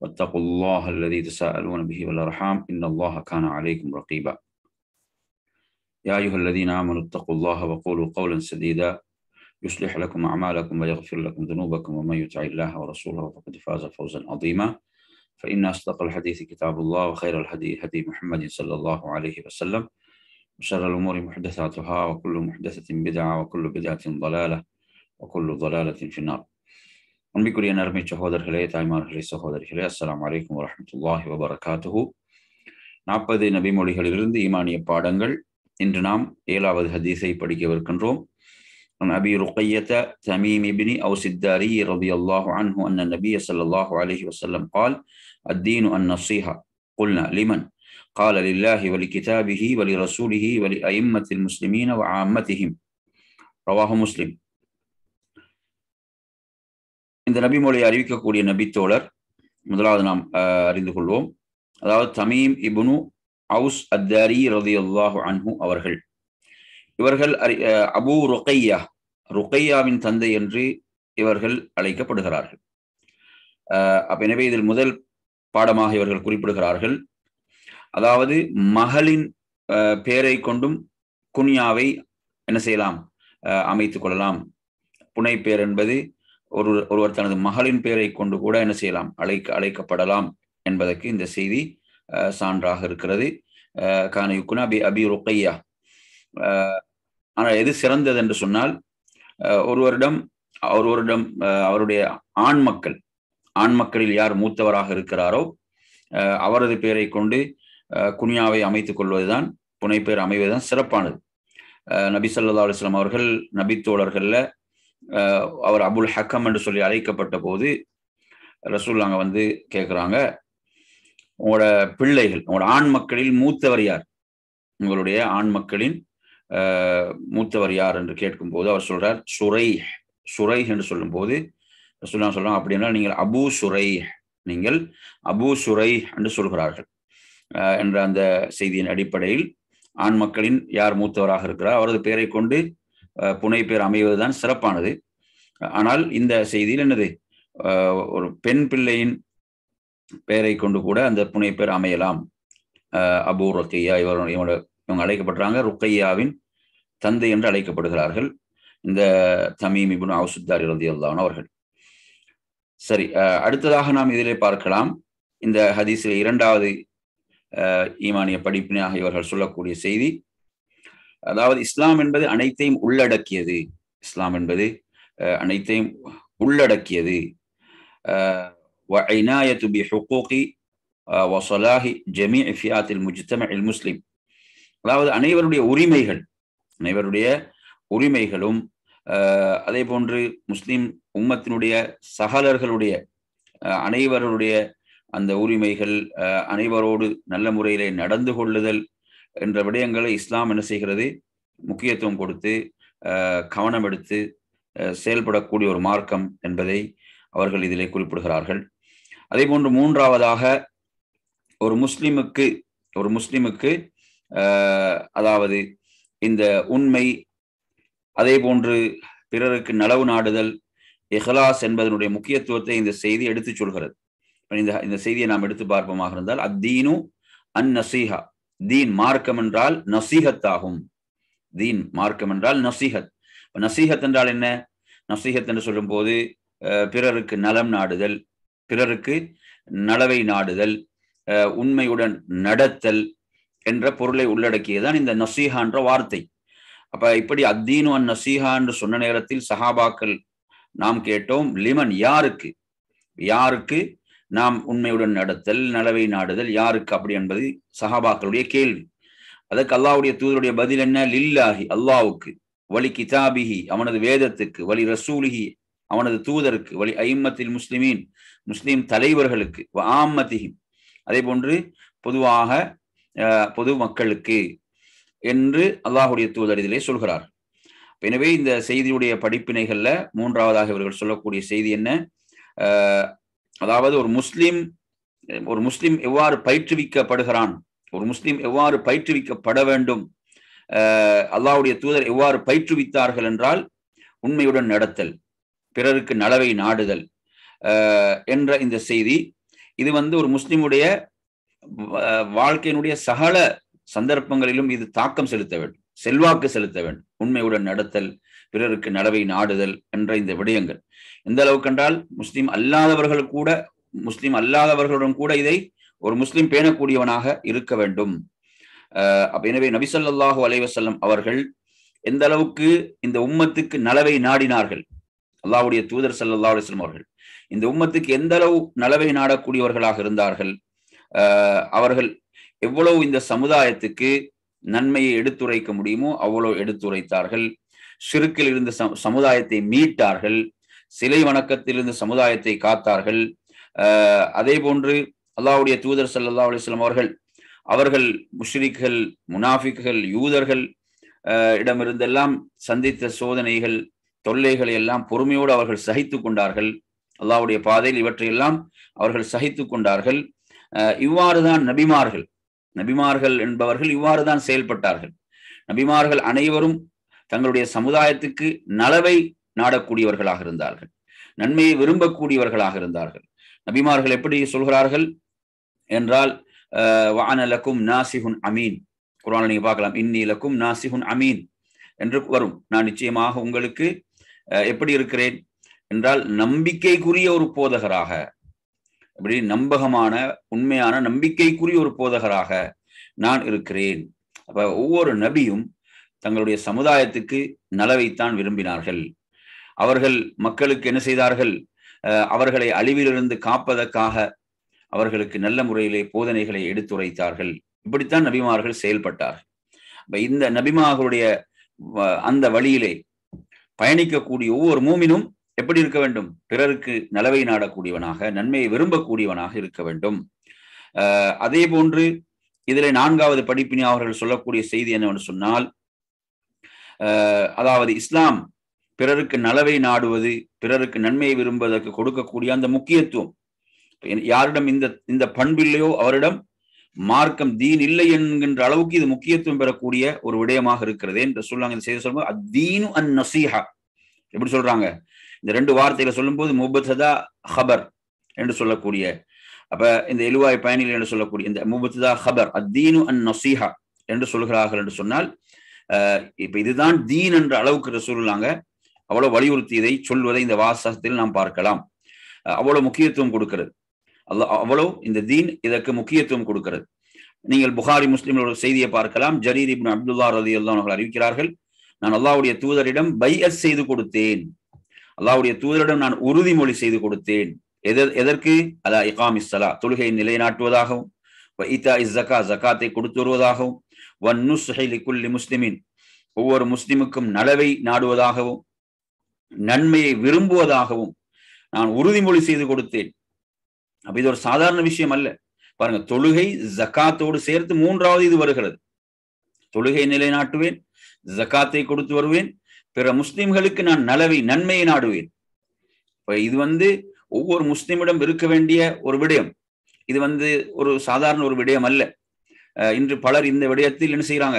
واتقوا الله الذي تساءلون به والأرحام إن الله كان عليكم رقيبا يا أيها الذين آمنوا اتقوا الله وقولوا قولا سديدا يصلح لكم أعمالكم ويغفر لكم ذنوبكم ومن يطع الله ورسوله فقد فاز فوزا عظيما فإن أصدق الحديث كتاب الله وخير الهدي هدي محمد صلى الله عليه وسلم وشر الأمور محدثاتها وكل محدثة بدعة وكل بدعة ضلالة وكل ضلالة في النار அன்பிற்குரிய நறுமை சகோதரர்களே தாய்மார்களே சகோதரிகளே அஸ்லாம் வலைக்கம் வரமத்துல்லாஹி வபரகாத்துஹு நாற்பது நபிமொழிகளிலிருந்து ஈமானிய பாடங்கள் இன்று நாம் ஏழாவது ஹதீஸை படிக்கவிருக்கின்றோம் أبي رقية تميم بن أوس الداري رضي الله عنه أن النبي صلى الله عليه وسلم قال الدين النصيحة قلنا لمن قال لله ولكتابه ولرسوله ولأئمة المسلمين وعامتهم رواه مسلم இந்த நபி மொழியை அறிவிக்கக்கூடிய நபித்தோழர் முதலாவது நாம் அறிந்து கொள்வோம் அதாவது தமீம் இபுனு அவுஸ் அத்தாரி ரதி அல்லாஹு அன்ஹு அவர்கள் இவர்கள் அறி அபு ருக்கையா ருகையாவின் தந்தை என்று இவர்கள் அழைக்கப்படுகிறார்கள் அப்ப எனவே இதில் முதல் பாடமாக இவர்கள் குறிப்பிடுகிறார்கள் அதாவது மகளின் பெயரை கொண்டும் குனியாவை என்ன செய்யலாம் அமைத்துக் கொள்ளலாம் பெயர் என்பது ஒரு ஒருவர் தனது மகளின் பெயரை கொண்டு கூட என்ன செய்யலாம் அழைக்க அழைக்கப்படலாம் என்பதற்கு இந்த செய்தி சான்றாக இருக்கிறது கான யுக்குனா பி அபி ருக்கையா ஆனால் எது சிறந்தது என்று சொன்னால் ஒருவரிடம் ஒருவரிடம் அவருடைய ஆண் மக்கள் ஆண் மக்களில் யார் மூத்தவராக இருக்கிறாரோ அவரது பெயரை கொண்டு குனியாவை அமைத்துக் கொள்வதுதான் புனைப்பெயர் அமைவதுதான் சிறப்பானது நபி சல்லா அலுவலாம் அவர்கள் நபித்தோழர்கள்ல அவர் அபுல் ஹக்கம் என்று சொல்லி அழைக்கப்பட்ட போது ரசூல் அங்கே வந்து கேட்குறாங்க உங்களோட பிள்ளைகள் உங்களோட ஆண் மக்களில் மூத்தவர் யார் உங்களுடைய ஆண் மக்களின் மூத்தவர் யார் என்று கேட்கும்போது அவர் சொல்றார் சுரை சுரை என்று சொல்லும்போது ரசூல்லா சொல்றாங்க அப்படின்னா நீங்கள் அபு சுரை நீங்கள் அபு சுரை என்று சொல்கிறார்கள் என்ற அந்த செய்தியின் அடிப்படையில் ஆண் மக்களின் யார் மூத்தவராக இருக்கிறார் அவரது பெயரை கொண்டு புனை பேர் அமைவதுதான் சிறப்பானது ஆனால் இந்த செய்தியில் என்னது ஒரு பெண் பிள்ளையின் பெயரை கொண்டு கூட அந்த புனை பேர் அமையலாம் அபூ ரொக்கையா இவர் இவங்க இவங்க அழைக்கப்படுறாங்க ருக்கையாவின் தந்தை என்று அழைக்கப்படுகிறார்கள் இந்த தமீம் இபுன் அவசுத்தார் இறுதி அவர்கள் சரி அடுத்ததாக நாம் இதிலே பார்க்கலாம் இந்த ஹதீஸில் இரண்டாவது ஈமானிய படிப்பினாக இவர்கள் சொல்லக்கூடிய செய்தி அதாவது இஸ்லாம் என்பது அனைத்தையும் உள்ளடக்கியது இஸ்லாம் என்பது அனைத்தையும் உள்ளடக்கியது وعناية வசலாஹி وصلاح جميع முஜித்தம இல் முஸ்லிம் அதாவது அனைவருடைய உரிமைகள் அனைவருடைய உரிமைகளும் அதே போன்று முஸ்லிம் உம்மத்தினுடைய சகலர்களுடைய அனைவருடைய அந்த உரிமைகள் அனைவரோடு நல்ல முறையிலே நடந்து கொள்ளுதல் என்ற விடயங்களை இஸ்லாம் என்ன செய்கிறது முக்கியத்துவம் கொடுத்து கவனம் எடுத்து செயல்படக்கூடிய ஒரு மார்க்கம் என்பதை அவர்கள் இதிலே குறிப்பிடுகிறார்கள் அதே போன்று மூன்றாவதாக ஒரு முஸ்லிமுக்கு ஒரு முஸ்லிமுக்கு அதாவது இந்த உண்மை அதே போன்று பிறருக்கு நலவு நாடுதல் இஹ்லாஸ் என்பதனுடைய முக்கியத்துவத்தை இந்த செய்தி எடுத்துச் சொல்கிறது இந்த இந்த செய்தியை நாம் எடுத்து பார்ப்போமாக இருந்தால் அத்தீனு அன் நசீஹா தீன் மார்க்கம் என்றால் நசீகத் ஆகும் தீன் மார்க்கம் என்றால் நசீகத் நசீகத் என்றால் என்ன நசீகத் என்று சொல்லும் போது பிறருக்கு நலம் நாடுதல் பிறருக்கு நலவை நாடுதல் உண்மையுடன் நடத்தல் என்ற பொருளை உள்ளடக்கியதுதான் இந்த நசீஹா என்ற வார்த்தை அப்ப இப்படி அத்தீனு அன் நசீஹா என்று சொன்ன நேரத்தில் சஹாபாக்கள் நாம் கேட்டோம் லிமன் யாருக்கு யாருக்கு நாம் உண்மையுடன் நடத்தல் நலவை நாடுதல் யாருக்கு அப்படி என்பது சஹாபாக்களுடைய கேள்வி அதற்கு அல்லாவுடைய தூதருடைய பதில் என்ன லில்லாஹி அல்லாவுக்கு வலி கிதாபிஹி அவனது வேதத்துக்கு வலி ரசூலிஹி அவனது தூதருக்கு வலி ஐம்மத்தில் முஸ்லிமீன் முஸ்லிம் தலைவர்களுக்கு ஆம்மத்திஹி அதே போன்று பொதுவாக பொது மக்களுக்கு என்று அல்லாஹுடைய தூதர் இதிலே சொல்கிறார் எனவே இந்த செய்தியுடைய படிப்பினைகள்ல மூன்றாவதாக இவர்கள் சொல்லக்கூடிய செய்தி என்ன அதாவது ஒரு முஸ்லீம் ஒரு முஸ்லீம் எவ்வாறு பயிற்றுவிக்கப்படுகிறான் ஒரு முஸ்லீம் எவ்வாறு பயிற்றுவிக்கப்பட வேண்டும் அல்லாவுடைய தூதர் எவ்வாறு பயிற்றுவித்தார்கள் என்றால் உண்மையுடன் நடத்தல் பிறருக்கு நலவை நாடுதல் என்ற இந்த செய்தி இது வந்து ஒரு முஸ்லிமுடைய வாழ்க்கையினுடைய சகல சந்தர்ப்பங்களிலும் இது தாக்கம் செலுத்த வேண்டும் செல்வாக்கு செலுத்த வேண்டும் உண்மையுடன் நடத்தல் பிறருக்கு நடவை நாடுதல் என்ற இந்த விடயங்கள் எந்த அளவு என்றால் முஸ்லீம் அல்லாதவர்கள் கூட முஸ்லீம் அல்லாதவர்களுடன் கூட இதை ஒரு முஸ்லீம் பேணக்கூடியவனாக இருக்க வேண்டும் அப்ப எனவே நபிசல்லாஹு அலைவசல்லம் அவர்கள் எந்த அளவுக்கு இந்த உம்மத்துக்கு நலவை நாடினார்கள் அல்லாவுடைய தூதர் சல்லா அலிஸ்லம் அவர்கள் இந்த உம்மத்துக்கு எந்த அளவு நலவை நாடக்கூடியவர்களாக இருந்தார்கள் அவர்கள் எவ்வளவு இந்த சமுதாயத்துக்கு நன்மையை எடுத்துரைக்க முடியுமோ அவ்வளோ எடுத்துரைத்தார்கள் சிறுக்கில் இருந்த சமுதாயத்தை மீட்டார்கள் சிலை வணக்கத்தில் இருந்து சமுதாயத்தை காத்தார்கள் அதே போன்று அல்லாவுடைய தூதர் சல்லா அலிஸ்லாம் அவர்கள் அவர்கள் முஷ்ரிக்குகள் முனாஃபிக்குகள் யூதர்கள் இடமிருந்தெல்லாம் சந்தித்த சோதனைகள் தொல்லைகளை எல்லாம் பொறுமையோடு அவர்கள் சகித்து கொண்டார்கள் அல்லாவுடைய பாதையில் இவற்றையெல்லாம் அவர்கள் சகித்து கொண்டார்கள் இவ்வாறுதான் நபிமார்கள் நபிமார்கள் என்பவர்கள் இவ்வாறுதான் செயல்பட்டார்கள் நபிமார்கள் அனைவரும் தங்களுடைய சமுதாயத்துக்கு நலவை நாடக்கூடியவர்களாக இருந்தார்கள் நன்மையை விரும்பக்கூடியவர்களாக இருந்தார்கள் நபிமார்கள் எப்படி சொல்கிறார்கள் என்றால் வானலக்கும் நாசிஹுன் அமீன் குரான் நீங்க பார்க்கலாம் இந்நிலக்கும் நாசிஹுன் அமீன் என்று வரும் நான் நிச்சயமாக உங்களுக்கு எப்படி இருக்கிறேன் என்றால் நம்பிக்கைக்குரிய ஒரு போதகராக அப்படி நம்பகமான உண்மையான நம்பிக்கைக்குரிய ஒரு போதகராக நான் இருக்கிறேன் அப்ப ஒவ்வொரு நபியும் தங்களுடைய சமுதாயத்துக்கு நலவைத்தான் விரும்பினார்கள் அவர்கள் மக்களுக்கு என்ன செய்தார்கள் அவர்களை அழிவிலிருந்து காப்பதற்காக அவர்களுக்கு நல்ல முறையிலே போதனைகளை எடுத்துரைத்தார்கள் இப்படித்தான் நபிமார்கள் செயல்பட்டார்கள் இந்த நபிமார்களுடைய அந்த வழியிலே பயணிக்கக்கூடிய ஒவ்வொரு மூமினும் எப்படி இருக்க வேண்டும் பிறருக்கு நலவை நாடக்கூடியவனாக நன்மையை விரும்பக்கூடியவனாக இருக்க வேண்டும் அதே போன்று இதில் நான்காவது படிப்பினை அவர்கள் சொல்லக்கூடிய செய்தி என்னவென்று சொன்னால் அதாவது இஸ்லாம் பிறருக்கு நலவை நாடுவது பிறருக்கு நன்மையை விரும்புவதற்கு கொடுக்கக்கூடிய அந்த முக்கியத்துவம் யாரிடம் இந்த இந்த பண்பில்லையோ அவரிடம் மார்க்கம் தீன் இல்லை என்கின்ற அளவுக்கு இது முக்கியத்துவம் பெறக்கூடிய ஒரு விடயமாக இருக்கிறது என்று சொல்லுவாங்க இந்த செய்தி சொல்லும்போது அத்தீனு அன் நசீஹா எப்படி சொல்றாங்க இந்த ரெண்டு வார்த்தைகளை சொல்லும்போது முபத்ததா ஹபர் என்று சொல்லக்கூடிய அப்ப இந்த எழுவாய் பயணிகள் என்று சொல்லக்கூடிய இந்த முபத்ததா ஹபர் அத்தீனு அன் நசீஹா என்று சொல்கிறார்கள் என்று சொன்னால் இப்ப இதுதான் தீன் என்ற அளவுக்கு ரசூலுல்லாங்க அவ்வளவு வலியுறுத்தியதை சொல்வதை இந்த வாசகத்தில் நாம் பார்க்கலாம் அவ்வளவு முக்கியத்துவம் கொடுக்கிறது அவ்வளவு இந்த தீன் இதற்கு முக்கியத்துவம் கொடுக்கிறது நீங்கள் புகாரி முஸ்லிம்களோட செய்தியை பார்க்கலாம் ஜரீர் இப்னு அப்துல்லா ரதி அவர்கள் அறிவிக்கிறார்கள் நான் அல்லாவுடைய தூதரிடம் பையஸ் செய்து கொடுத்தேன் அல்லாவுடைய தூதரிடம் நான் உறுதிமொழி செய்து கொடுத்தேன் எதர் எதற்கு அலா இகாம் இஸ்ஸலா தொழுகையை நிலைநாட்டுவதாகவும் ஜக்கா ஜக்காத்தை கொடுத்து வருவதாகவும் வன் முஸ்லிமின் ஒவ்வொரு முஸ்லிமுக்கும் நலவை நாடுவதாகவும் நன்மையை விரும்புவதாகவும் நான் உறுதிமொழி செய்து கொடுத்தேன் அப்ப இது ஒரு சாதாரண விஷயம் அல்ல பாருங்க தொழுகை ஜக்காத்தோடு சேர்த்து மூன்றாவது இது வருகிறது தொழுகை நிலைநாட்டுவேன் ஜக்காத்தை கொடுத்து வருவேன் பிற முஸ்லிம்களுக்கு நான் நலவை நன்மையை நாடுவேன் இது வந்து ஒவ்வொரு முஸ்லிமிடம் இருக்க வேண்டிய ஒரு விடயம் இது வந்து ஒரு சாதாரண ஒரு விடயம் அல்ல இன்று பலர் இந்த விடயத்தில் என்ன செய்யறாங்க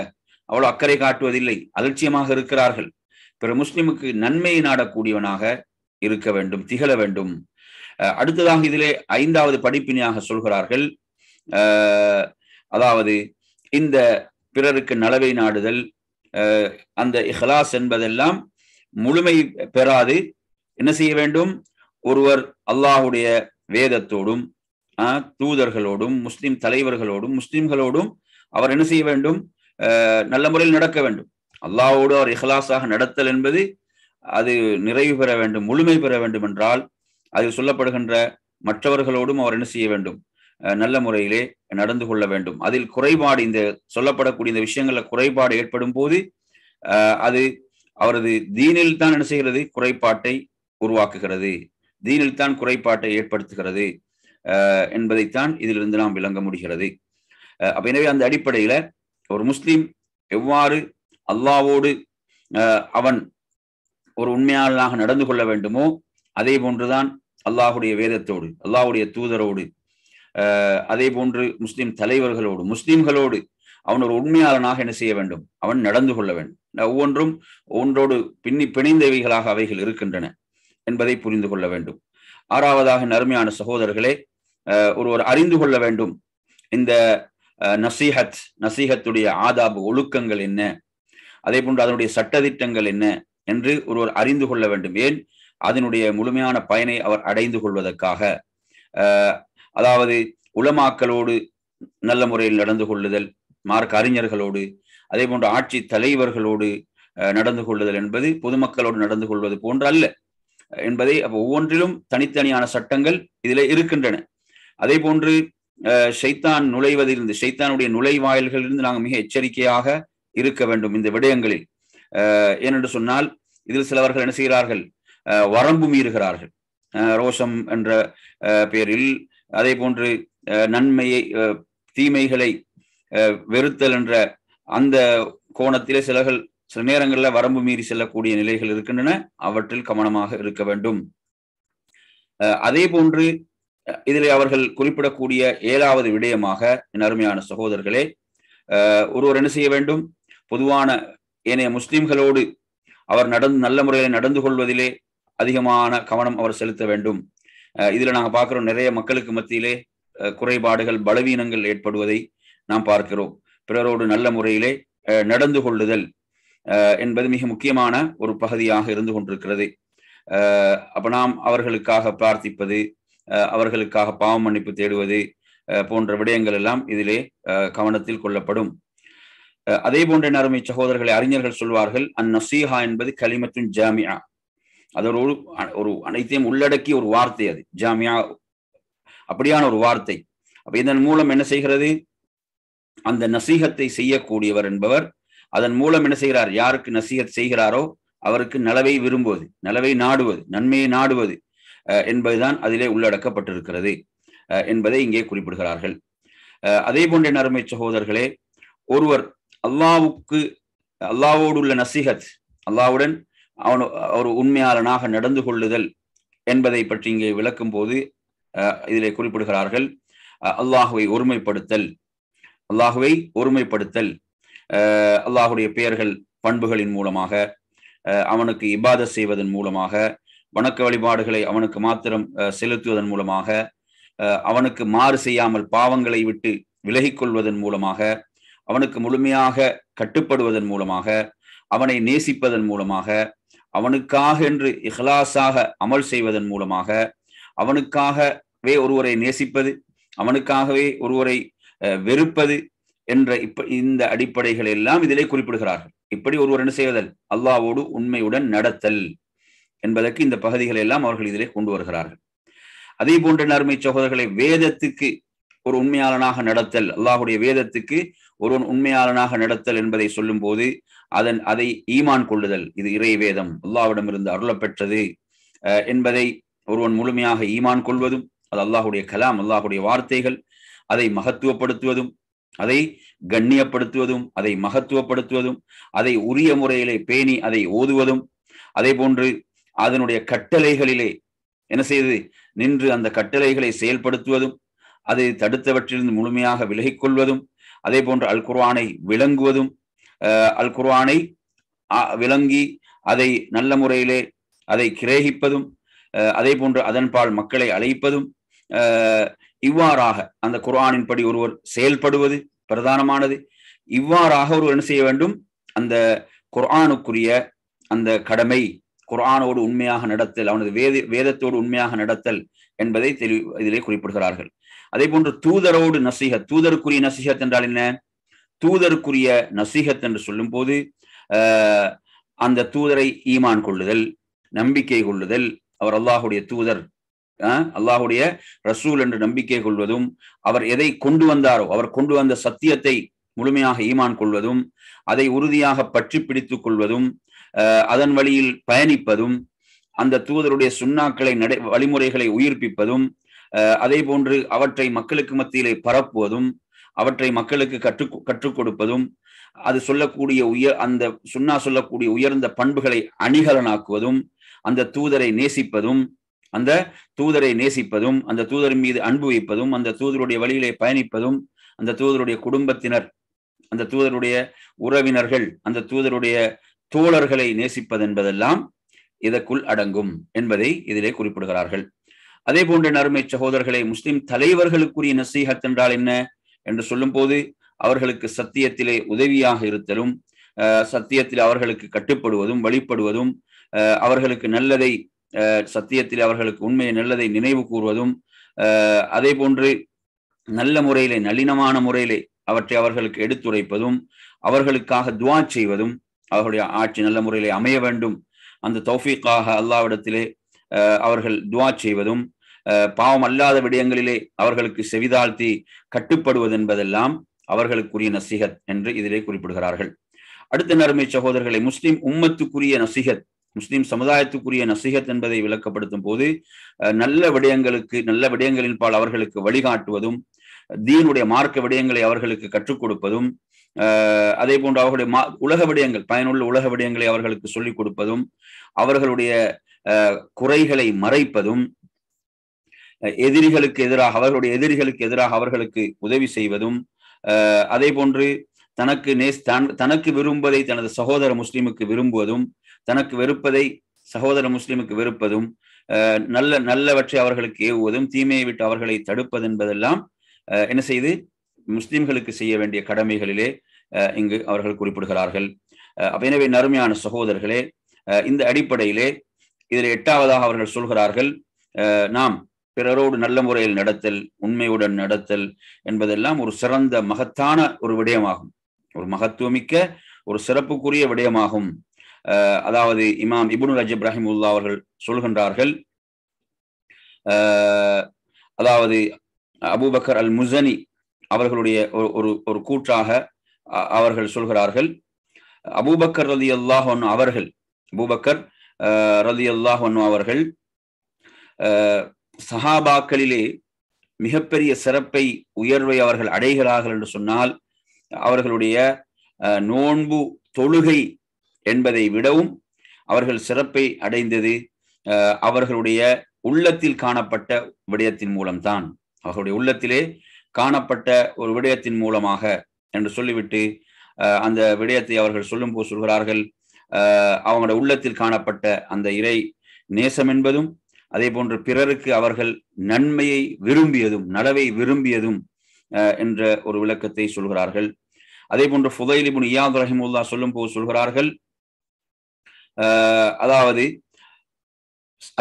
அவ்வளவு அக்கறை காட்டுவதில்லை அலட்சியமாக இருக்கிறார்கள் பிற முஸ்லிமுக்கு நன்மையை நாடக்கூடியவனாக இருக்க வேண்டும் திகழ வேண்டும் அடுத்ததாக இதிலே ஐந்தாவது படிப்பினையாக சொல்கிறார்கள் அதாவது இந்த பிறருக்கு நலவை நாடுதல் அந்த இஹ்லாஸ் என்பதெல்லாம் முழுமை பெறாது என்ன செய்ய வேண்டும் ஒருவர் அல்லாஹுடைய வேதத்தோடும் தூதர்களோடும் முஸ்லிம் தலைவர்களோடும் முஸ்லிம்களோடும் அவர் என்ன செய்ய வேண்டும் நல்ல முறையில் நடக்க வேண்டும் அல்லாவோடு அவர் இஹலாசாக நடத்தல் என்பது அது நிறைவு பெற வேண்டும் முழுமை பெற வேண்டும் என்றால் அதில் சொல்லப்படுகின்ற மற்றவர்களோடும் அவர் என்ன செய்ய வேண்டும் நல்ல முறையிலே நடந்து கொள்ள வேண்டும் அதில் குறைபாடு இந்த சொல்லப்படக்கூடிய இந்த விஷயங்கள்ல குறைபாடு ஏற்படும் போது அது அவரது தீனில் தான் என்ன செய்கிறது குறைபாட்டை உருவாக்குகிறது தீனில் தான் குறைபாட்டை ஏற்படுத்துகிறது என்பதைத்தான் இதிலிருந்து நாம் விளங்க முடிகிறது அப்ப எனவே அந்த அடிப்படையில ஒரு முஸ்லீம் எவ்வாறு அல்லாவோடு அவன் ஒரு உண்மையாளனாக நடந்து கொள்ள வேண்டுமோ அதே போன்றுதான் அல்லாஹுடைய வேதத்தோடு அல்லாஹுடைய தூதரோடு அதே போன்று முஸ்லிம் தலைவர்களோடு முஸ்லிம்களோடு அவன் ஒரு உண்மையாளனாக என்ன செய்ய வேண்டும் அவன் நடந்து கொள்ள வேண்டும் ஒவ்வொன்றும் ஒன்றோடு பின்னி பிணைந்தவைகளாக அவைகள் இருக்கின்றன என்பதை புரிந்து கொள்ள வேண்டும் ஆறாவதாக நறுமையான சகோதரர்களே ஒருவர் அறிந்து கொள்ள வேண்டும் இந்த நசீஹத் நசீஹத்துடைய ஆதாபு ஒழுக்கங்கள் என்ன அதே போன்று அதனுடைய சட்டதிட்டங்கள் என்ன என்று ஒருவர் அறிந்து கொள்ள வேண்டும் ஏன் அதனுடைய முழுமையான பயனை அவர் அடைந்து கொள்வதற்காக அதாவது உலமாக்களோடு நல்ல முறையில் நடந்து கொள்ளுதல் மார்க் அறிஞர்களோடு அதே போன்று ஆட்சி தலைவர்களோடு நடந்து கொள்ளுதல் என்பது பொதுமக்களோடு நடந்து கொள்வது போன்று அல்ல என்பதை அப்போ ஒவ்வொன்றிலும் தனித்தனியான சட்டங்கள் இதில் இருக்கின்றன அதே போன்று ஷைத்தான் நுழைவதிலிருந்து ஷைத்தானுடைய நுழைவாயில்களிலிருந்து நாங்கள் மிக எச்சரிக்கையாக இருக்க வேண்டும் இந்த விடயங்களில் ஏனென்று சொன்னால் இதில் சிலவர்கள் என்ன செய்கிறார்கள் வரம்பு மீறுகிறார்கள் ரோஷம் என்ற பெயரில் அதே போன்று நன்மையை தீமைகளை வெறுத்தல் என்ற அந்த கோணத்திலே சிலர்கள் சில நேரங்களில் வரம்பு மீறி செல்லக்கூடிய நிலைகள் இருக்கின்றன அவற்றில் கவனமாக இருக்க வேண்டும் அதே போன்று இதில் அவர்கள் குறிப்பிடக்கூடிய ஏழாவது விடயமாக என் அருமையான சகோதரர்களே ஒருவர் என்ன செய்ய வேண்டும் பொதுவான ஏனைய முஸ்லிம்களோடு அவர் நடந்து நல்ல முறையில் நடந்து கொள்வதிலே அதிகமான கவனம் அவர் செலுத்த வேண்டும் இதில் நாங்கள் பார்க்குறோம் நிறைய மக்களுக்கு மத்தியிலே குறைபாடுகள் பலவீனங்கள் ஏற்படுவதை நாம் பார்க்கிறோம் பிறரோடு நல்ல முறையிலே நடந்து கொள்ளுதல் என்பது மிக முக்கியமான ஒரு பகுதியாக இருந்து கொண்டிருக்கிறது அப்ப நாம் அவர்களுக்காக பிரார்த்திப்பது அவர்களுக்காக பாவ மன்னிப்பு தேடுவது போன்ற விடயங்கள் எல்லாம் இதிலே கவனத்தில் கொள்ளப்படும் அதே போன்ற நறுமை சகோதரர்களை அறிஞர்கள் சொல்வார்கள் அந் நசீஹா என்பது கலிமத்துன் ஜாமியா அது ஒரு ஒரு அனைத்தையும் உள்ளடக்கிய ஒரு வார்த்தை அது ஜாமியா அப்படியான ஒரு வார்த்தை அப்ப இதன் மூலம் என்ன செய்கிறது அந்த நசீகத்தை செய்யக்கூடியவர் என்பவர் அதன் மூலம் என்ன செய்கிறார் யாருக்கு நசீகத் செய்கிறாரோ அவருக்கு நலவை விரும்புவது நலவை நாடுவது நன்மையை நாடுவது என்பதுதான் அதிலே உள்ளடக்கப்பட்டிருக்கிறது என்பதை இங்கே குறிப்பிடுகிறார்கள் அதே போன்ற நறுமை சகோதரர்களே ஒருவர் அல்லாவுக்கு அல்லாவோடு உள்ள நசிகத் அல்லாவுடன் அவன் ஒரு உண்மையாளனாக நடந்து கொள்ளுதல் என்பதை பற்றி இங்கே விளக்கும் போது இதிலே குறிப்பிடுகிறார்கள் அல்லாஹுவை ஒருமைப்படுத்தல் அல்லாஹுவை ஒருமைப்படுத்தல் அல்லாஹுடைய பெயர்கள் பண்புகளின் மூலமாக அவனுக்கு இபாத செய்வதன் மூலமாக வணக்க வழிபாடுகளை அவனுக்கு மாத்திரம் செலுத்துவதன் மூலமாக அவனுக்கு மாறு செய்யாமல் பாவங்களை விட்டு விலகிக் கொள்வதன் மூலமாக அவனுக்கு முழுமையாக கட்டுப்படுவதன் மூலமாக அவனை நேசிப்பதன் மூலமாக அவனுக்காக என்று இஹ்லாசாக அமல் செய்வதன் மூலமாக அவனுக்காகவே ஒருவரை நேசிப்பது அவனுக்காகவே ஒருவரை வெறுப்பது என்ற இப்ப இந்த அடிப்படைகள் எல்லாம் இதிலே குறிப்பிடுகிறார்கள் இப்படி ஒருவர் என்ன செய்வதல் அல்லாவோடு உண்மையுடன் நடத்தல் என்பதற்கு இந்த பகுதிகளை எல்லாம் அவர்கள் இதிலே கொண்டு வருகிறார்கள் அதே போன்ற நறுமை சகோதரர்களை வேதத்துக்கு ஒரு உண்மையாளனாக நடத்தல் அல்லாஹுடைய வேதத்துக்கு ஒருவன் உண்மையாளனாக நடத்தல் என்பதை சொல்லும் போது அதன் அதை ஈமான் கொள்ளுதல் இது இறை வேதம் அல்லாவிடமிருந்து அருளப்பெற்றது என்பதை ஒருவன் முழுமையாக ஈமான் கொள்வதும் அது அல்லாஹுடைய கலாம் அல்லாஹுடைய வார்த்தைகள் அதை மகத்துவப்படுத்துவதும் அதை கண்ணியப்படுத்துவதும் அதை மகத்துவப்படுத்துவதும் அதை உரிய முறையிலே பேணி அதை ஓதுவதும் அதே போன்று அதனுடைய கட்டளைகளிலே என்ன செய்து நின்று அந்த கட்டளைகளை செயல்படுத்துவதும் அதை தடுத்தவற்றிலிருந்து முழுமையாக விலகிக் கொள்வதும் அதே போன்று அல் குர்ஆனை விளங்குவதும் அல் குர்ஆனை விளங்கி அதை நல்ல முறையிலே அதை கிரேகிப்பதும் அதே போன்று அதன்பால் மக்களை அழைப்பதும் இவ்வாறாக அந்த குர்ஆனின்படி ஒருவர் செயல்படுவது பிரதானமானது இவ்வாறாக ஒருவர் என்ன செய்ய வேண்டும் அந்த குர்ஆனுக்குரிய அந்த கடமை குரானோடு உண்மையாக நடத்தல் அவனது வேத வேதத்தோடு உண்மையாக நடத்தல் என்பதை தெளி இதிலே குறிப்பிடுகிறார்கள் அதே போன்று தூதரோடு நசிகத் தூதருக்குரிய நசிகத் என்றால் என்ன தூதருக்குரிய நசிகத் என்று சொல்லும் போது அந்த தூதரை ஈமான் கொள்ளுதல் நம்பிக்கை கொள்ளுதல் அவர் அல்லாஹுடைய தூதர் அல்லாஹுடைய ரசூல் என்று நம்பிக்கை கொள்வதும் அவர் எதை கொண்டு வந்தாரோ அவர் கொண்டு வந்த சத்தியத்தை முழுமையாக ஈமான் கொள்வதும் அதை உறுதியாக பற்றி பிடித்துக் கொள்வதும் அதன் வழியில் பயணிப்பதும் அந்த தூதருடைய சுண்ணாக்களை நடை வழிமுறைகளை உயிர்ப்பிப்பதும் அதே போன்று அவற்றை மக்களுக்கு மத்தியிலே பரப்புவதும் அவற்றை மக்களுக்கு கற்று கற்றுக் கொடுப்பதும் அது சொல்லக்கூடிய உயர் அந்த சுண்ணா சொல்லக்கூடிய உயர்ந்த பண்புகளை அணிகலனாக்குவதும் அந்த தூதரை நேசிப்பதும் அந்த தூதரை நேசிப்பதும் அந்த தூதர் மீது அன்பு வைப்பதும் அந்த தூதருடைய வழியிலே பயணிப்பதும் அந்த தூதருடைய குடும்பத்தினர் அந்த தூதருடைய உறவினர்கள் அந்த தூதருடைய தோழர்களை நேசிப்பது என்பதெல்லாம் இதற்குள் அடங்கும் என்பதை இதிலே குறிப்பிடுகிறார்கள் அதே போன்ற நறுமை சகோதரர்களை முஸ்லிம் தலைவர்களுக்குரிய நசீகத் என்றால் என்ன என்று சொல்லும் போது அவர்களுக்கு சத்தியத்திலே உதவியாக இருத்தலும் சத்தியத்தில் அவர்களுக்கு கட்டுப்படுவதும் வழிபடுவதும் அவர்களுக்கு நல்லதை சத்தியத்தில் அவர்களுக்கு உண்மையை நல்லதை நினைவு கூறுவதும் அதே போன்று நல்ல முறையிலே நளினமான முறையிலே அவற்றை அவர்களுக்கு எடுத்துரைப்பதும் அவர்களுக்காக துவா செய்வதும் அவர்களுடைய ஆட்சி நல்ல முறையிலே அமைய வேண்டும் அந்த தௌஃபீக்காக அல்லாவிடத்திலே அவர்கள் துவா செய்வதும் பாவம் அல்லாத விடயங்களிலே அவர்களுக்கு செவிதாழ்த்தி கட்டுப்படுவது என்பதெல்லாம் அவர்களுக்குரிய நசிகத் என்று இதிலே குறிப்பிடுகிறார்கள் அடுத்த நேர்மை சகோதரர்களை முஸ்லிம் உம்மத்துக்குரிய நசிகத் முஸ்லிம் சமுதாயத்துக்குரிய நசிகத் என்பதை விளக்கப்படுத்தும் போது நல்ல விடயங்களுக்கு நல்ல விடயங்களின் பால் அவர்களுக்கு வழிகாட்டுவதும் தீனுடைய மார்க்க விடயங்களை அவர்களுக்கு கற்றுக் கொடுப்பதும் அதே போன்று அவர்களுடைய மா உலக விடயங்கள் பயனுள்ள உலக விடயங்களை அவர்களுக்கு சொல்லிக் கொடுப்பதும் அவர்களுடைய குறைகளை மறைப்பதும் எதிரிகளுக்கு எதிராக அவர்களுடைய எதிரிகளுக்கு எதிராக அவர்களுக்கு உதவி செய்வதும் அதே போன்று தனக்கு நேஸ் தனக்கு விரும்புவதை தனது சகோதர முஸ்லிமுக்கு விரும்புவதும் தனக்கு வெறுப்பதை சகோதர முஸ்லிமுக்கு வெறுப்பதும் நல்ல நல்லவற்றை அவர்களுக்கு ஏவுவதும் தீமையை விட்டு அவர்களை தடுப்பது என்பதெல்லாம் என்ன செய்து முஸ்லிம்களுக்கு செய்ய வேண்டிய கடமைகளிலே இங்கு அவர்கள் குறிப்பிடுகிறார்கள் எனவே நறுமையான சகோதரர்களே இந்த அடிப்படையிலே இதில் எட்டாவதாக அவர்கள் சொல்கிறார்கள் நாம் பிறரோடு நல்ல முறையில் நடத்தல் உண்மையுடன் நடத்தல் என்பதெல்லாம் ஒரு சிறந்த மகத்தான ஒரு விடயமாகும் ஒரு மகத்துவமிக்க ஒரு சிறப்புக்குரிய விடயமாகும் அதாவது இமாம் இபுனு ரஜ் இப்ராஹிம் உல்லா அவர்கள் சொல்கின்றார்கள் அதாவது அபுபக்கர் அல் முசனி அவர்களுடைய ஒரு ஒரு கூற்றாக அவர்கள் சொல்கிறார்கள் அபூபக்கர் ரதி அல்லாஹ் அவர்கள் அபூபக்கர் ரதி அல்லாஹ் அவர்கள் சஹாபாக்களிலே மிகப்பெரிய சிறப்பை உயர்வை அவர்கள் அடைகிறார்கள் என்று சொன்னால் அவர்களுடைய நோன்பு தொழுகை என்பதை விடவும் அவர்கள் சிறப்பை அடைந்தது அவர்களுடைய உள்ளத்தில் காணப்பட்ட விடயத்தின் மூலம்தான் அவர்களுடைய உள்ளத்திலே காணப்பட்ட ஒரு விடயத்தின் மூலமாக என்று சொல்லிவிட்டு அந்த விடயத்தை அவர்கள் போது சொல்கிறார்கள் அவங்களோட உள்ளத்தில் காணப்பட்ட அந்த இறை நேசம் என்பதும் அதே போன்று பிறருக்கு அவர்கள் நன்மையை விரும்பியதும் நடவை விரும்பியதும் என்ற ஒரு விளக்கத்தை சொல்கிறார்கள் அதே போன்று ஃபுதைலிபுன் இயாது ரஹிமுல்லா சொல்லும் போது சொல்கிறார்கள் அதாவது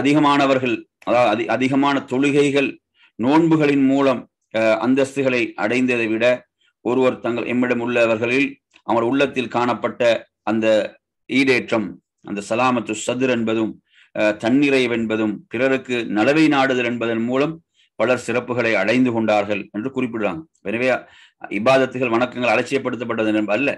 அதிகமானவர்கள் அதாவது அதிகமான தொழுகைகள் நோன்புகளின் மூலம் அந்தஸ்துகளை அடைந்ததை விட ஒருவர் தங்கள் எம்மிடம் உள்ளவர்களில் அவர் உள்ளத்தில் காணப்பட்ட அந்த ஈடேற்றம் அந்த சலாமத்து சதுர் என்பதும் தன்னிறைவு என்பதும் பிறருக்கு நலவை நாடுதல் என்பதன் மூலம் பலர் சிறப்புகளை அடைந்து கொண்டார்கள் என்று குறிப்பிடுறாங்க எனவே இபாதத்துகள் வணக்கங்கள் அலட்சியப்படுத்தப்பட்டது அல்ல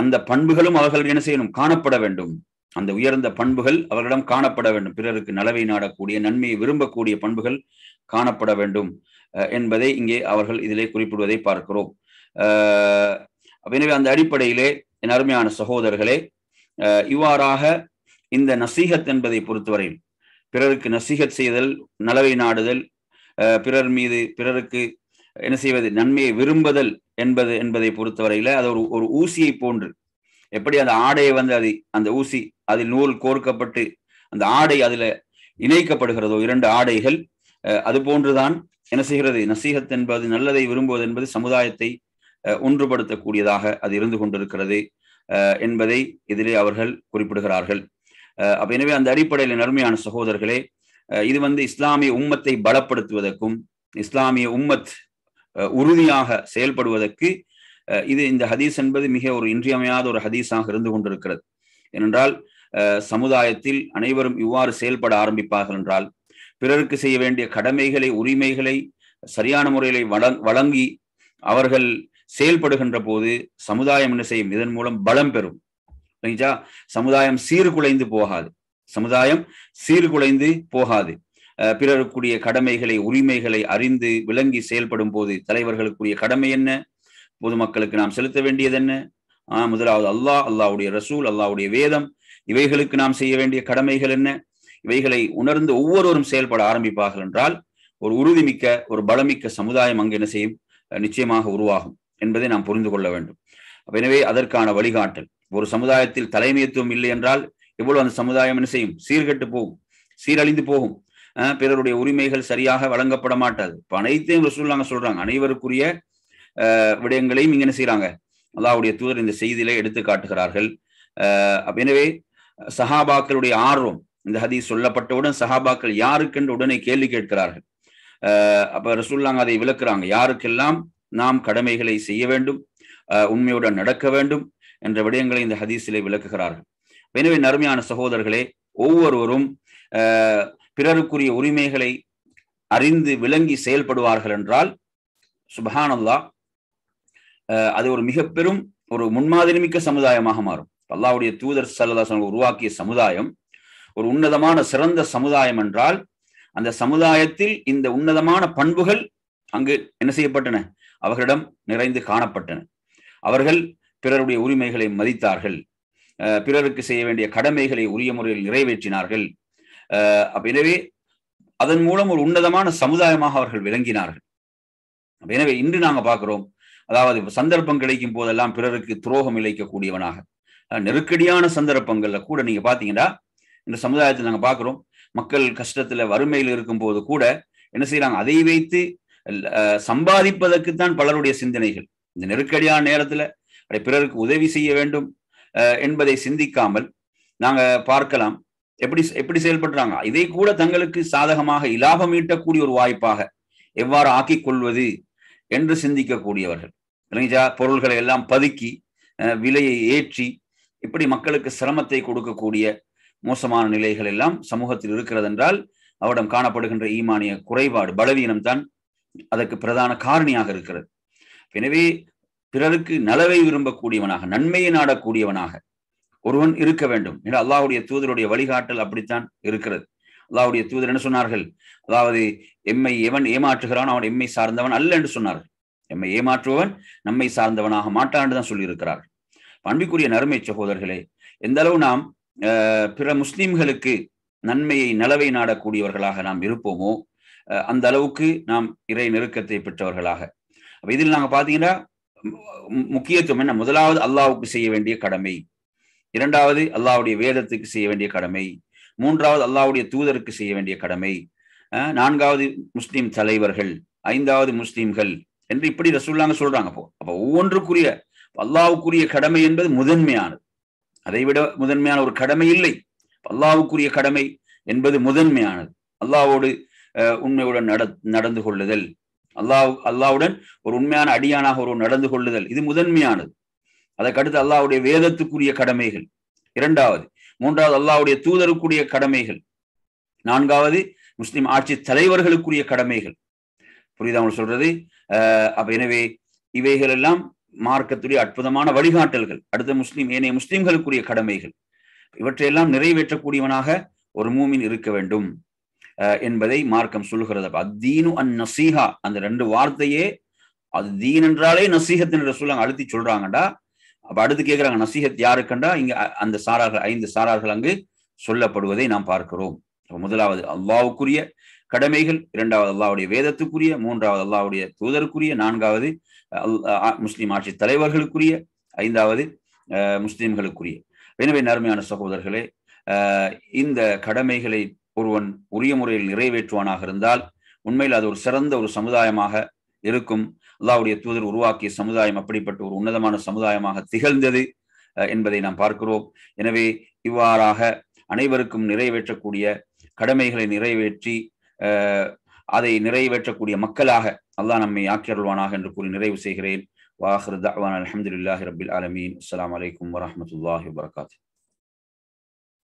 அந்த பண்புகளும் அவர்கள் என்ன செய்யணும் காணப்பட வேண்டும் அந்த உயர்ந்த பண்புகள் அவர்களிடம் காணப்பட வேண்டும் பிறருக்கு நலவை நாடக்கூடிய நன்மையை விரும்பக்கூடிய பண்புகள் காணப்பட வேண்டும் என்பதை இங்கே அவர்கள் இதிலே குறிப்பிடுவதை பார்க்கிறோம் எனவே அந்த அடிப்படையிலே என் அருமையான சகோதரர்களே இவ்வாறாக இந்த நசீகத் என்பதை பொறுத்தவரையில் பிறருக்கு நசீகத் செய்தல் நலவை நாடுதல் பிறர் மீது பிறருக்கு என்ன செய்வது நன்மையை விரும்புதல் என்பது என்பதை பொறுத்தவரையில அது ஒரு ஒரு ஊசியை போன்று எப்படி அந்த ஆடையை வந்து அது அந்த ஊசி அதில் நூல் கோர்க்கப்பட்டு அந்த ஆடை அதில் இணைக்கப்படுகிறதோ இரண்டு ஆடைகள் அது போன்றுதான் என்ன செய்கிறது நசீகத் என்பது நல்லதை விரும்புவது என்பது சமுதாயத்தை ஒன்றுபடுத்தக்கூடியதாக அது இருந்து கொண்டிருக்கிறது என்பதை இதிலே அவர்கள் குறிப்பிடுகிறார்கள் அப்ப எனவே அந்த அடிப்படையில் நன்மையான சகோதரர்களே இது வந்து இஸ்லாமிய உம்மத்தை பலப்படுத்துவதற்கும் இஸ்லாமிய உம்மத் உறுதியாக செயல்படுவதற்கு இது இந்த ஹதீஸ் என்பது மிக ஒரு இன்றியமையாத ஒரு ஹதீஸாக இருந்து கொண்டிருக்கிறது ஏனென்றால் சமுதாயத்தில் அனைவரும் இவ்வாறு செயல்பட ஆரம்பிப்பார்கள் என்றால் பிறருக்கு செய்ய வேண்டிய கடமைகளை உரிமைகளை சரியான முறையில் வழங்கி அவர்கள் செயல்படுகின்ற போது சமுதாயம் என்ன செய்யும் இதன் மூலம் பலம் பெறும் சரிங்களா சமுதாயம் சீர்குலைந்து போகாது சமுதாயம் சீர்குலைந்து போகாது பிறருக்குரிய கடமைகளை உரிமைகளை அறிந்து விளங்கி செயல்படும் போது தலைவர்களுக்குரிய கடமை என்ன பொதுமக்களுக்கு நாம் செலுத்த வேண்டியது என்ன ஆஹ் முதலாவது அல்லாஹ் அல்லாவுடைய ரசூல் அல்லாவுடைய வேதம் இவைகளுக்கு நாம் செய்ய வேண்டிய கடமைகள் என்ன இவைகளை உணர்ந்து ஒவ்வொருவரும் செயல்பட ஆரம்பிப்பார்கள் என்றால் ஒரு உறுதிமிக்க ஒரு பலமிக்க சமுதாயம் அங்கு என்ன செய்யும் நிச்சயமாக உருவாகும் என்பதை நாம் புரிந்து கொள்ள வேண்டும் எனவே அதற்கான வழிகாட்டல் ஒரு சமுதாயத்தில் தலைமைத்துவம் இல்லை என்றால் எவ்வளவு அந்த சமுதாயம் என்ன செய்யும் சீர்கெட்டு போகும் சீரழிந்து போகும் பிறருடைய உரிமைகள் சரியாக வழங்கப்பட மாட்டாது இப்ப அனைத்தையும் ரசூல்லாங்க சொல்றாங்க அனைவருக்குரிய விடயங்களையும் இங்க என்ன செய்யறாங்க அல்லாவுடைய தூதர் இந்த செய்தியில எடுத்து காட்டுகிறார்கள் எனவே சஹாபாக்களுடைய ஆர்வம் இந்த ஹதீஸ் சொல்லப்பட்டவுடன் சஹாபாக்கள் யாருக்கென்று உடனே கேள்வி கேட்கிறார்கள் அப்ப ரசூல்லாங்க அதை விளக்குறாங்க யாருக்கெல்லாம் நாம் கடமைகளை செய்ய வேண்டும் உண்மையுடன் நடக்க வேண்டும் என்ற விடயங்களை இந்த ஹதீசிலே விளக்குகிறார்கள் எனவே நறுமையான சகோதரர்களே ஒவ்வொருவரும் பிறருக்குரிய உரிமைகளை அறிந்து விளங்கி செயல்படுவார்கள் என்றால் சுபஹானல்லா அது ஒரு மிக பெரும் ஒரு முன்மாதிரிமிக்க சமுதாயமாக மாறும் அல்லாவுடைய தூதர் சல்லாசன் உருவாக்கிய சமுதாயம் ஒரு உன்னதமான சிறந்த சமுதாயம் என்றால் அந்த சமுதாயத்தில் இந்த உன்னதமான பண்புகள் அங்கு என்ன செய்யப்பட்டன அவர்களிடம் நிறைந்து காணப்பட்டன அவர்கள் பிறருடைய உரிமைகளை மதித்தார்கள் பிறருக்கு செய்ய வேண்டிய கடமைகளை உரிய முறையில் நிறைவேற்றினார்கள் எனவே அதன் மூலம் ஒரு உன்னதமான சமுதாயமாக அவர்கள் விளங்கினார்கள் எனவே இன்று நாங்க பார்க்கிறோம் அதாவது சந்தர்ப்பம் கிடைக்கும் போதெல்லாம் பிறருக்கு துரோகம் இழைக்கக்கூடியவனாக நெருக்கடியான சந்தர்ப்பங்கள்ல கூட நீங்க பாத்தீங்கன்னா இந்த சமுதாயத்தை நாங்க பாக்குறோம் மக்கள் கஷ்டத்துல வறுமையில் இருக்கும் போது கூட என்ன செய்யறாங்க அதை வைத்து சம்பாதிப்பதற்குத்தான் பலருடைய சிந்தனைகள் இந்த நெருக்கடியான நேரத்துல பிறருக்கு உதவி செய்ய வேண்டும் என்பதை சிந்திக்காமல் நாங்க பார்க்கலாம் எப்படி எப்படி செயல்படுறாங்க இதை கூட தங்களுக்கு சாதகமாக இலாபம் ஈட்டக்கூடிய ஒரு வாய்ப்பாக எவ்வாறு ஆக்கிக் கொள்வது என்று சிந்திக்கக்கூடியவர்கள் இளைஞா பொருள்களை எல்லாம் பதுக்கி விலையை ஏற்றி இப்படி மக்களுக்கு சிரமத்தை கொடுக்கக்கூடிய மோசமான நிலைகள் எல்லாம் சமூகத்தில் இருக்கிறது என்றால் அவரிடம் காணப்படுகின்ற ஈமானிய குறைபாடு பலவீனம் தான் அதற்கு பிரதான காரணியாக இருக்கிறது எனவே பிறருக்கு நலவை விரும்பக்கூடியவனாக நன்மையை நாடக்கூடியவனாக ஒருவன் இருக்க வேண்டும் என்று அல்லாஹுடைய தூதருடைய வழிகாட்டல் அப்படித்தான் இருக்கிறது அல்லாஹுடைய தூதர் என்ன சொன்னார்கள் அதாவது எம்மை எவன் ஏமாற்றுகிறான் அவன் எம்மை சார்ந்தவன் அல்ல என்று சொன்னார்கள் எம்மை ஏமாற்றுபவன் நம்மை சார்ந்தவனாக மாட்டான் தான் சொல்லியிருக்கிறார்கள் அன்பிக்குரிய நறுமை சகோதரர்களே எந்த அளவு நாம் பிற முஸ்லிம்களுக்கு நன்மையை நலவை நாடக்கூடியவர்களாக நாம் இருப்போமோ அந்த அளவுக்கு நாம் இறை நெருக்கத்தை பெற்றவர்களாக இதில் நாங்க பாத்தீங்கன்னா முக்கியத்துவம் என்ன முதலாவது அல்லாவுக்கு செய்ய வேண்டிய கடமை இரண்டாவது அல்லாவுடைய வேதத்துக்கு செய்ய வேண்டிய கடமை மூன்றாவது அல்லாவுடைய தூதருக்கு செய்ய வேண்டிய கடமை நான்காவது முஸ்லிம் தலைவர்கள் ஐந்தாவது முஸ்லிம்கள் என்று இப்படி ரசூல்லாங்க சொல்றாங்க அப்போ அப்போ ஒவ்வொன்றுக்குரிய அல்லாவுக்குரிய கடமை என்பது முதன்மையானது அதை விட முதன்மையான ஒரு கடமை இல்லை அல்லாவுக்குரிய கடமை என்பது முதன்மையானது அல்லாவோடு உண்மையுடன் நட நடந்து கொள்ளுதல் அல்லாஹ் அல்லாவுடன் ஒரு உண்மையான அடியானாக ஒரு நடந்து கொள்ளுதல் இது முதன்மையானது அதற்கடுத்து அல்லாவுடைய வேதத்துக்குரிய கடமைகள் இரண்டாவது மூன்றாவது அல்லாவுடைய தூதருக்குரிய கடமைகள் நான்காவது முஸ்லிம் ஆட்சி தலைவர்களுக்குரிய கடமைகள் புரியுதா அவங்க சொல்றது அப்ப எனவே இவைகள் எல்லாம் மார்க்கத்துடைய அற்புதமான வழிகாட்டல்கள் அடுத்த முஸ்லீம் ஏனைய முஸ்லிம்களுக்குரிய கடமைகள் இவற்றையெல்லாம் நிறைவேற்றக்கூடியவனாக ஒரு மூமின் இருக்க வேண்டும் என்பதை மார்க்கம் சொல்லுகிறது அத்தீனு அன் நசீஹா அந்த ரெண்டு வார்த்தையே அது தீன் என்றாலே நசீகத் என்று சொல்லுங்க அழுத்தி சொல்றாங்கடா அப்ப அடுத்து கேட்கிறாங்க நசீகத் யாருக்கண்டா இங்க அந்த சாரார்கள் ஐந்து சாரார்கள் அங்கு சொல்லப்படுவதை நாம் பார்க்கிறோம் முதலாவது அல்லாவுக்குரிய கடமைகள் இரண்டாவது அல்லாவுடைய வேதத்துக்குரிய மூன்றாவது அல்லாவுடைய தூதருக்குரிய நான்காவது முஸ்லிம் ஆட்சி தலைவர்களுக்குரிய ஐந்தாவது முஸ்லிம்களுக்குரிய எனவே நேர்மையான சகோதரர்களே இந்த கடமைகளை ஒருவன் உரிய முறையில் நிறைவேற்றுவானாக இருந்தால் உண்மையில் அது ஒரு சிறந்த ஒரு சமுதாயமாக இருக்கும் அல்லாவுடைய தூதர் உருவாக்கிய சமுதாயம் அப்படிப்பட்ட ஒரு உன்னதமான சமுதாயமாக திகழ்ந்தது என்பதை நாம் பார்க்கிறோம் எனவே இவ்வாறாக அனைவருக்கும் நிறைவேற்றக்கூடிய கடமைகளை நிறைவேற்றி அதை நிறைவேற்றக்கூடிய மக்களாக அல்லாஹ் நம்மை ஆக்கியருள்வானாக என்று கூறி நிறைவு செய்கிறேன் வாஹர் தவான் அலமதுல்லாஹி ரபில் ஆலமீன் அஸ்லாம் வலைக்கம் வரமத்துல்லாஹி வரகாத்து